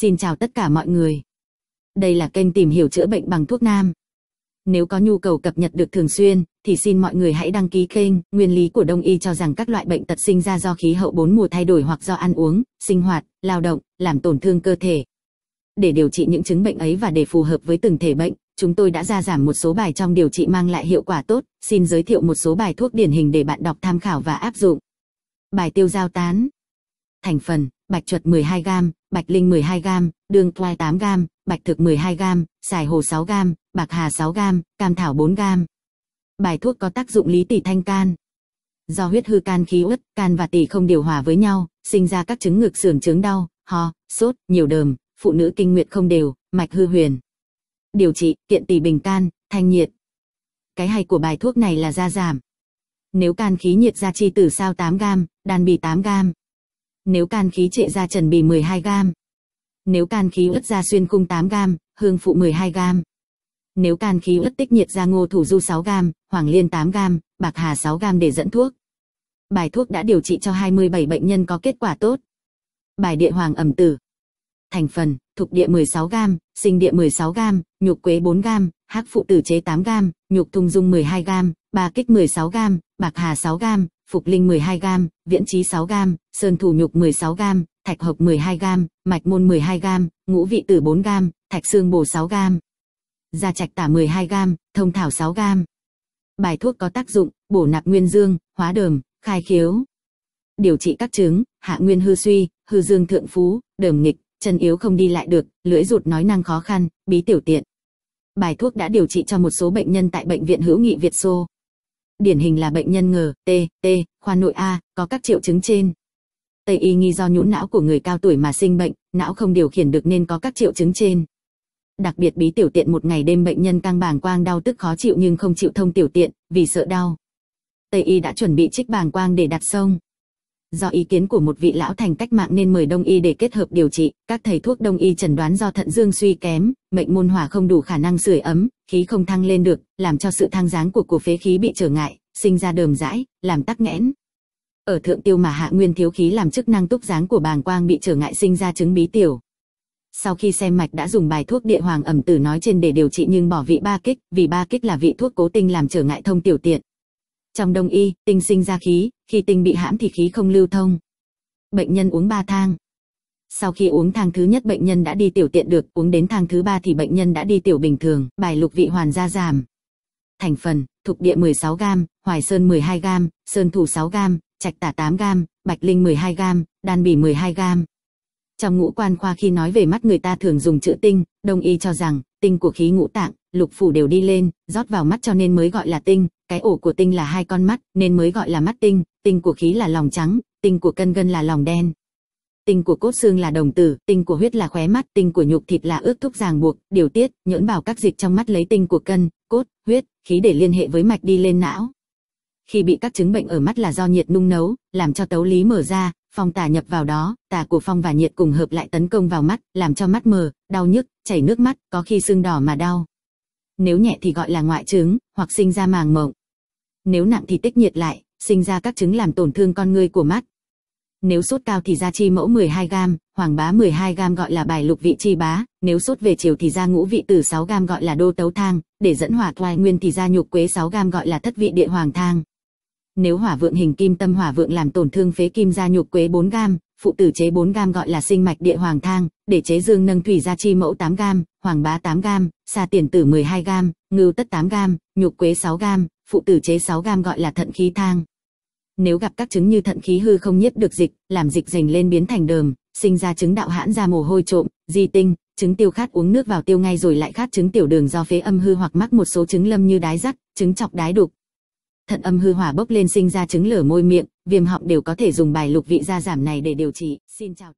Xin chào tất cả mọi người. Đây là kênh tìm hiểu chữa bệnh bằng thuốc nam. Nếu có nhu cầu cập nhật được thường xuyên, thì xin mọi người hãy đăng ký kênh. Nguyên lý của Đông y cho rằng các loại bệnh tật sinh ra do khí hậu bốn mùa thay đổi hoặc do ăn uống, sinh hoạt, lao động, làm tổn thương cơ thể. Để điều trị những chứng bệnh ấy và để phù hợp với từng thể bệnh, chúng tôi đã ra giảm một số bài trong điều trị mang lại hiệu quả tốt. Xin giới thiệu một số bài thuốc điển hình để bạn đọc tham khảo và áp dụng. Bài tiêu giao tán Thành phần bạch chuột 12g, bạch linh 12g, đường toai 8g, bạch thực 12g, xài hồ 6g, bạc hà 6g, cam thảo 4g. Bài thuốc có tác dụng lý tỷ thanh can. Do huyết hư can khí uất, can và tỷ không điều hòa với nhau, sinh ra các chứng ngực xưởng chứng đau, ho, sốt, nhiều đờm, phụ nữ kinh nguyệt không đều, mạch hư huyền. Điều trị, kiện tỷ bình can, thanh nhiệt. Cái hay của bài thuốc này là da giảm. Nếu can khí nhiệt ra chi tử sao 8 gam, đàn bì 8 gam nếu can khí trệ ra trần bì 12 gam. Nếu can khí ướt ra xuyên cung 8 gam, hương phụ 12 gam. Nếu can khí ướt tích nhiệt ra ngô thủ du 6 gam, hoàng liên 8 gam, bạc hà 6 gam để dẫn thuốc. Bài thuốc đã điều trị cho 27 bệnh nhân có kết quả tốt. Bài địa hoàng ẩm tử. Thành phần, thục địa 16 gam, sinh địa 16 gam, nhục quế 4 gam, hắc phụ tử chế 8 gam, nhục thung dung 12 gam, ba kích 16 gam, bạc hà 6 gam, Phục Linh 12 gam, Viễn Trí 6 gam, Sơn Thủ Nhục 16 gam, Thạch Hợp 12 gam, Mạch Môn 12 gam, Ngũ Vị Tử 4 gam, Thạch Xương Bổ 6 gam. Gia Trạch Tả 12 gam, Thông Thảo 6 gam. Bài thuốc có tác dụng bổ nạp nguyên dương, hóa đờm, khai khiếu. Điều trị các chứng, hạ nguyên hư suy, hư dương thượng phú, đờm nghịch, chân yếu không đi lại được, lưỡi rụt nói năng khó khăn, bí tiểu tiện. Bài thuốc đã điều trị cho một số bệnh nhân tại bệnh viện hữu nghị Việt Xô điển hình là bệnh nhân ngờ, t, t, khoa nội A, có các triệu chứng trên. Tây y nghi do nhũn não của người cao tuổi mà sinh bệnh, não không điều khiển được nên có các triệu chứng trên. Đặc biệt bí tiểu tiện một ngày đêm bệnh nhân căng bàng quang đau tức khó chịu nhưng không chịu thông tiểu tiện, vì sợ đau. Tây y đã chuẩn bị trích bàng quang để đặt sông do ý kiến của một vị lão thành cách mạng nên mời đông y để kết hợp điều trị, các thầy thuốc đông y chẩn đoán do thận dương suy kém, mệnh môn hỏa không đủ khả năng sưởi ấm, khí không thăng lên được, làm cho sự thăng dáng của của phế khí bị trở ngại, sinh ra đờm rãi, làm tắc nghẽn. Ở thượng tiêu mà hạ nguyên thiếu khí làm chức năng túc dáng của bàng quang bị trở ngại sinh ra chứng bí tiểu. Sau khi xem mạch đã dùng bài thuốc địa hoàng ẩm tử nói trên để điều trị nhưng bỏ vị ba kích, vì ba kích là vị thuốc cố tình làm trở ngại thông tiểu tiện, trong đông y, tinh sinh ra khí, khi tinh bị hãm thì khí không lưu thông. Bệnh nhân uống 3 thang. Sau khi uống thang thứ nhất bệnh nhân đã đi tiểu tiện được, uống đến thang thứ ba thì bệnh nhân đã đi tiểu bình thường, bài lục vị hoàn gia giảm. Thành phần, thục địa 16 gram, hoài sơn 12 gram, sơn thủ 6 gram, trạch tả 8 gram, bạch linh 12 gram, đan bỉ 12 gram. Trong ngũ quan khoa khi nói về mắt người ta thường dùng chữ tinh, đông y cho rằng, tinh của khí ngũ tạng, lục phủ đều đi lên, rót vào mắt cho nên mới gọi là tinh, cái ổ của tinh là hai con mắt, nên mới gọi là mắt tinh, tinh của khí là lòng trắng, tinh của cân gân là lòng đen. Tinh của cốt xương là đồng tử, tinh của huyết là khóe mắt, tinh của nhục thịt là ước thúc ràng buộc, điều tiết, nhẫn bảo các dịch trong mắt lấy tinh của cân, cốt, huyết, khí để liên hệ với mạch đi lên não. Khi bị các chứng bệnh ở mắt là do nhiệt nung nấu, làm cho tấu lý mở ra, phong tà nhập vào đó, tà của phong và nhiệt cùng hợp lại tấn công vào mắt, làm cho mắt mờ, đau nhức, chảy nước mắt, có khi sưng đỏ mà đau nếu nhẹ thì gọi là ngoại trứng hoặc sinh ra màng mộng. Nếu nặng thì tích nhiệt lại, sinh ra các trứng làm tổn thương con ngươi của mắt. Nếu sốt cao thì ra chi mẫu 12 gam, hoàng bá 12 gam gọi là bài lục vị chi bá, nếu sốt về chiều thì ra ngũ vị tử 6 gam gọi là đô tấu thang, để dẫn hỏa thoai nguyên thì ra nhục quế 6 gam gọi là thất vị địa hoàng thang. Nếu hỏa vượng hình kim tâm hỏa vượng làm tổn thương phế kim gia nhục quế 4 gam, phụ tử chế 4 gam gọi là sinh mạch địa hoàng thang, để chế dương nâng thủy gia chi mẫu 8 gam, hoàng bá 8 gam, xa tiền tử 12 gam, ngưu tất 8 gam, nhục quế 6 gam, phụ tử chế 6 gam gọi là thận khí thang. Nếu gặp các chứng như thận khí hư không nhiếp được dịch, làm dịch dành lên biến thành đờm, sinh ra chứng đạo hãn ra mồ hôi trộm, di tinh, chứng tiêu khát uống nước vào tiêu ngay rồi lại khát chứng tiểu đường do phế âm hư hoặc mắc một số chứng lâm như đái rắc, chứng chọc đái đục, thận âm hư hỏa bốc lên sinh ra chứng lở môi miệng, viêm họng đều có thể dùng bài lục vị gia giảm này để điều trị. Xin chào tất